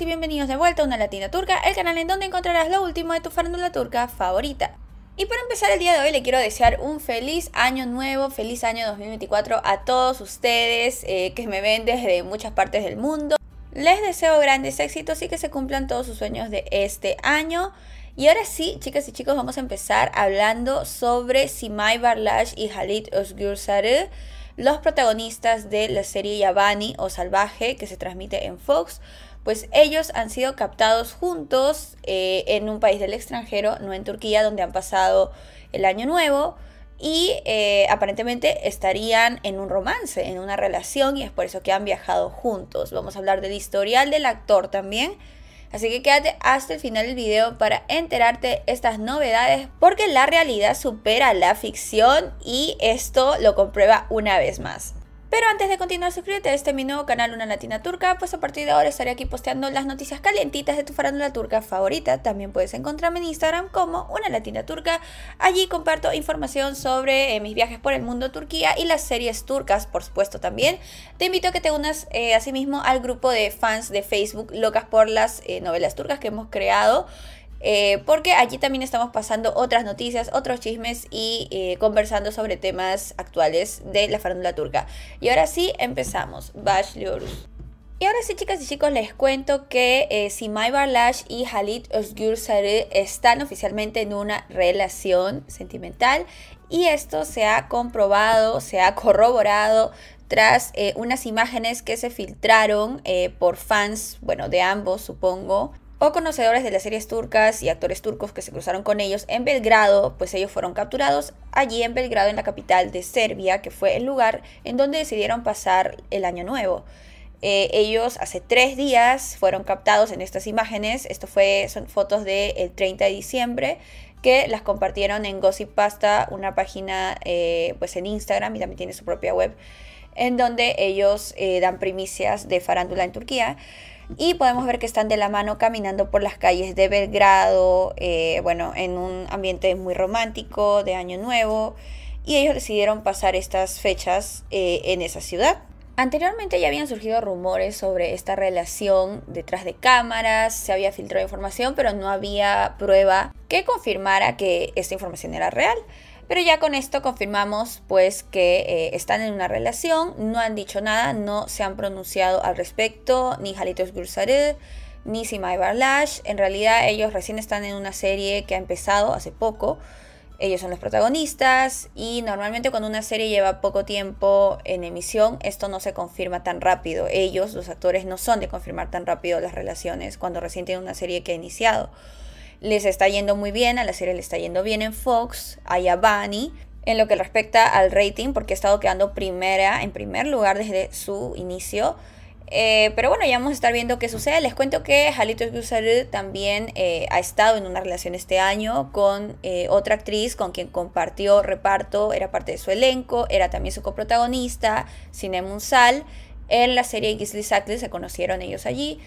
y bienvenidos de vuelta a Una Latina Turca, el canal en donde encontrarás lo último de tu farándula turca favorita. Y para empezar el día de hoy le quiero desear un feliz año nuevo, feliz año 2024 a todos ustedes eh, que me ven desde muchas partes del mundo. Les deseo grandes éxitos y que se cumplan todos sus sueños de este año. Y ahora sí, chicas y chicos, vamos a empezar hablando sobre Simay Barlash y Halit Sarı, los protagonistas de la serie Yabani o Salvaje que se transmite en Fox pues ellos han sido captados juntos eh, en un país del extranjero, no en Turquía, donde han pasado el año nuevo. Y eh, aparentemente estarían en un romance, en una relación, y es por eso que han viajado juntos. Vamos a hablar del historial del actor también. Así que quédate hasta el final del video para enterarte estas novedades porque la realidad supera la ficción y esto lo comprueba una vez más. Pero antes de continuar, suscríbete a este mi nuevo canal Una Latina Turca, pues a partir de ahora estaré aquí posteando las noticias calientitas de tu farándula turca favorita. También puedes encontrarme en Instagram como Una Latina Turca. Allí comparto información sobre eh, mis viajes por el mundo Turquía y las series turcas, por supuesto también. Te invito a que te unas eh, asimismo al grupo de fans de Facebook Locas por las eh, novelas turcas que hemos creado. Eh, porque allí también estamos pasando otras noticias, otros chismes y eh, conversando sobre temas actuales de la farándula turca. Y ahora sí, empezamos. Başlıyoruz. Y ahora sí, chicas y chicos, les cuento que eh, Simay Barlash y Halit Özgür están oficialmente en una relación sentimental y esto se ha comprobado, se ha corroborado tras unas imágenes que se filtraron por fans, bueno, de ambos supongo, o conocedores de las series turcas y actores turcos que se cruzaron con ellos en Belgrado, pues ellos fueron capturados allí en Belgrado, en la capital de Serbia, que fue el lugar en donde decidieron pasar el año nuevo. Eh, ellos hace tres días fueron captados en estas imágenes, esto fue, son fotos del 30 de diciembre, que las compartieron en Gossip Pasta, una página eh, pues en Instagram y también tiene su propia web, en donde ellos eh, dan primicias de farándula en Turquía y podemos ver que están de la mano caminando por las calles de Belgrado, eh, bueno, en un ambiente muy romántico de Año Nuevo y ellos decidieron pasar estas fechas eh, en esa ciudad. Anteriormente ya habían surgido rumores sobre esta relación detrás de cámaras, se había filtrado información, pero no había prueba que confirmara que esta información era real. Pero ya con esto confirmamos pues que eh, están en una relación, no han dicho nada, no se han pronunciado al respecto, ni Jalitos Gursaré, ni Simay Barlash. En realidad ellos recién están en una serie que ha empezado hace poco. Ellos son los protagonistas y normalmente cuando una serie lleva poco tiempo en emisión, esto no se confirma tan rápido. Ellos, los actores, no son de confirmar tan rápido las relaciones cuando recién tienen una serie que ha iniciado les está yendo muy bien, a la serie le está yendo bien en Fox, hay a Bunny. En lo que respecta al rating, porque ha estado quedando primera, en primer lugar desde su inicio. Eh, pero bueno, ya vamos a estar viendo qué sucede. Les cuento que Halito Gusaru también eh, ha estado en una relación este año con eh, otra actriz con quien compartió reparto, era parte de su elenco, era también su coprotagonista, Cine Unsal En la serie Gisli Sackler se conocieron ellos allí.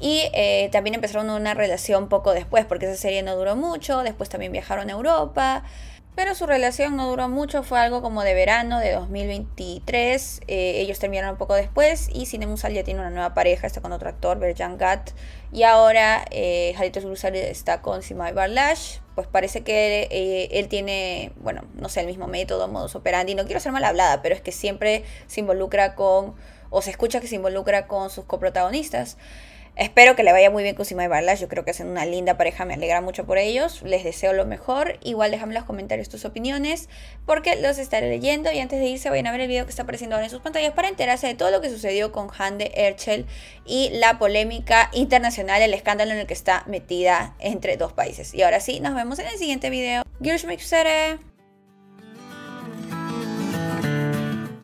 Y eh, también empezaron una relación poco después, porque esa serie no duró mucho, después también viajaron a Europa, pero su relación no duró mucho, fue algo como de verano de 2023, eh, ellos terminaron un poco después y Cinemusal ya tiene una nueva pareja, está con otro actor, Berjan Gatt, y ahora eh, Jalitos está con Simai Barlash, pues parece que eh, él tiene, bueno, no sé, el mismo método, modus operandi, no quiero ser mal hablada, pero es que siempre se involucra con, o se escucha que se involucra con sus coprotagonistas. Espero que le vaya muy bien con y Barlas. Yo creo que hacen una linda pareja. Me alegra mucho por ellos. Les deseo lo mejor. Igual déjame en los comentarios tus opiniones. Porque los estaré leyendo. Y antes de irse, vayan a ver el video que está apareciendo ahora en sus pantallas para enterarse de todo lo que sucedió con Hande Erchel y la polémica internacional, el escándalo en el que está metida entre dos países. Y ahora sí, nos vemos en el siguiente video. Görüşmek